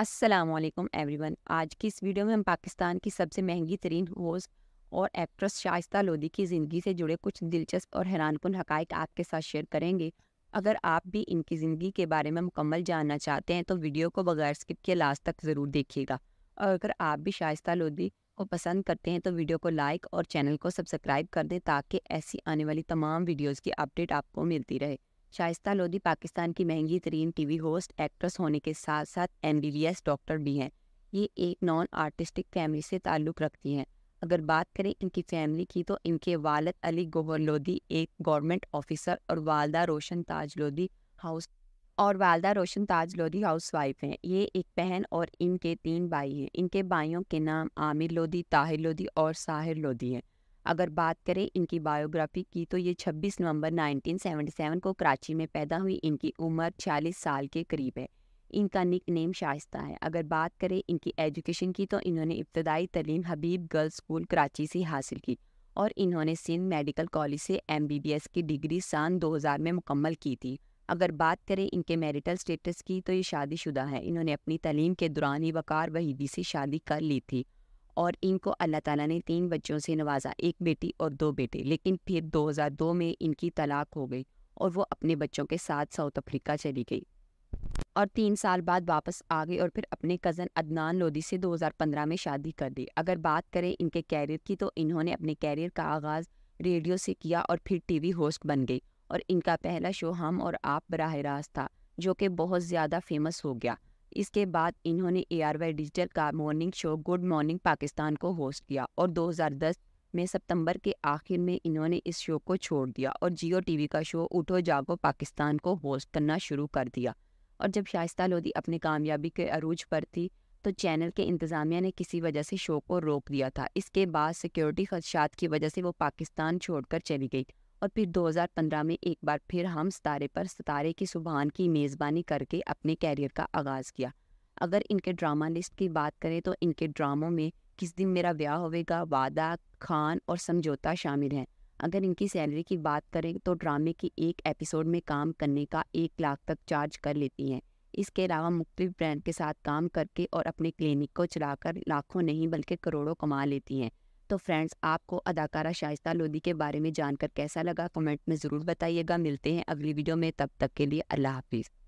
Aslam everyone आज की इस वीडियो में हम पाकिस्तान की सबसे महंगी तरीन होज और एक्ट्रेस शाइस्ता लोधी की ज़िंदगी से जुड़े कुछ दिलचस्प और कन हक़ आपके साथ शेयर करेंगे अगर आप भी इनकी ज़िंदगी के बारे में मुकम्मल जानना चाहते हैं तो वीडियो को बगैर स्किप के लास्ट तक ज़रूर देखिएगा और अगर आप भी शाइस्ता लोधी को पसंद करते हैं तो वीडियो को लाइक और चैनल को सब्सक्राइब कर दें ताकि ऐसी आने वाली तमाम वीडियोज़ की अपडेट आपको मिलती रहे शाइस्ता लोधी पाकिस्तान की महंगी तरीन टीवी होस्ट एक्ट्रेस होने के साथ साथ एम डॉक्टर भी हैं ये एक नॉन आर्टिस्टिक फैमिली से ताल्लुक़ रखती हैं अगर बात करें इनकी फैमिली की तो इनके वालद अली गोहर लोधी एक गवर्नमेंट ऑफिसर और वालदा रोशन ताज लोधी हाउस और वालदा रोशन ताज लोधी हाउस वाइफ हैं ये एक बहन और इनके तीन भाई हैं इनके भाइयों के नाम आमिर लोधी ताहिर लोधी और साहिर लोधी हैं अगर बात करें इनकी बायोग्राफी की तो ये 26 नवंबर 1977 को कराची में पैदा हुई इनकी उम्र 40 साल के करीब है इनका निक नेम शाइस्ता है अगर बात करें इनकी एजुकेशन की तो इन्होंने इब्तदाई तलीम हबीब गर्ल्स स्कूल कराची से हासिल की और इन्होंने सिंध मेडिकल कॉलेज से एम की डिग्री सन दो में मुकम्मल की थी अगर बात करें इनके मैरिटल स्टेटस की तो ये शादीशुदा है इन्होंने अपनी तलीम के दौरान ही वकार वहीदी से शादी कर ली थी और इनको अल्लाह ताला ने तीन बच्चों से नवाजा एक बेटी और दो बेटे लेकिन फिर 2002 में इनकी तलाक हो गई और वो अपने बच्चों के साथ साउथ अफ्रीका चली गई और तीन साल बाद वापस आ गई और फिर अपने कज़न अदनान लोधी से 2015 में शादी कर दी अगर बात करें इनके कैरियर की तो इन्होंने अपने कैरियर का आगाज़ रेडियो से किया और फिर टी होस्ट बन गई और इनका पहला शो हम और आप बरह रास्त था जो कि बहुत ज़्यादा फेमस हो गया इसके बाद इन्होंने ए आर वाई डिजिटल का morning show good morning Pakistan को होस्ट किया और 2010 में सितंबर के आखिर में इन्होंने इस शो को छोड़ दिया और जियो टी का शो उठो जागो पाकिस्तान को होस्ट करना शुरू कर दिया और जब शाइस्ता लोधी अपनी कामयाबी के अरूज पर थी तो चैनल के इंतज़ामिया ने किसी वजह से शो को रोक दिया था इसके बाद सिक्योरिटी खदशात की वजह से वो पाकिस्तान छोड़कर चली गई और फिर 2015 में एक बार फिर हम सितारे पर सितारे की सुबहान की मेज़बानी करके अपने कैरियर का आगाज़ किया अगर इनके ड्रामा लिस्ट की बात करें तो इनके ड्रामों में किस दिन मेरा ब्याह होगा वादा खान और समझौता शामिल हैं अगर इनकी सैलरी की बात करें तो ड्रामे की एक एपिसोड में काम करने का एक लाख तक चार्ज कर लेती हैं इसके अलावा मुख्तलिफ ब्रांड के साथ काम करके और अपने क्लिनिक को चलाकर लाखों नहीं बल्कि करोड़ों कमा लेती हैं तो फ्रेंड्स आपको अदाकारा शाइस्ता लोधी के बारे में जानकर कैसा लगा कमेंट में ज़रूर बताइएगा मिलते हैं अगली वीडियो में तब तक के लिए अल्लाह हाफिज़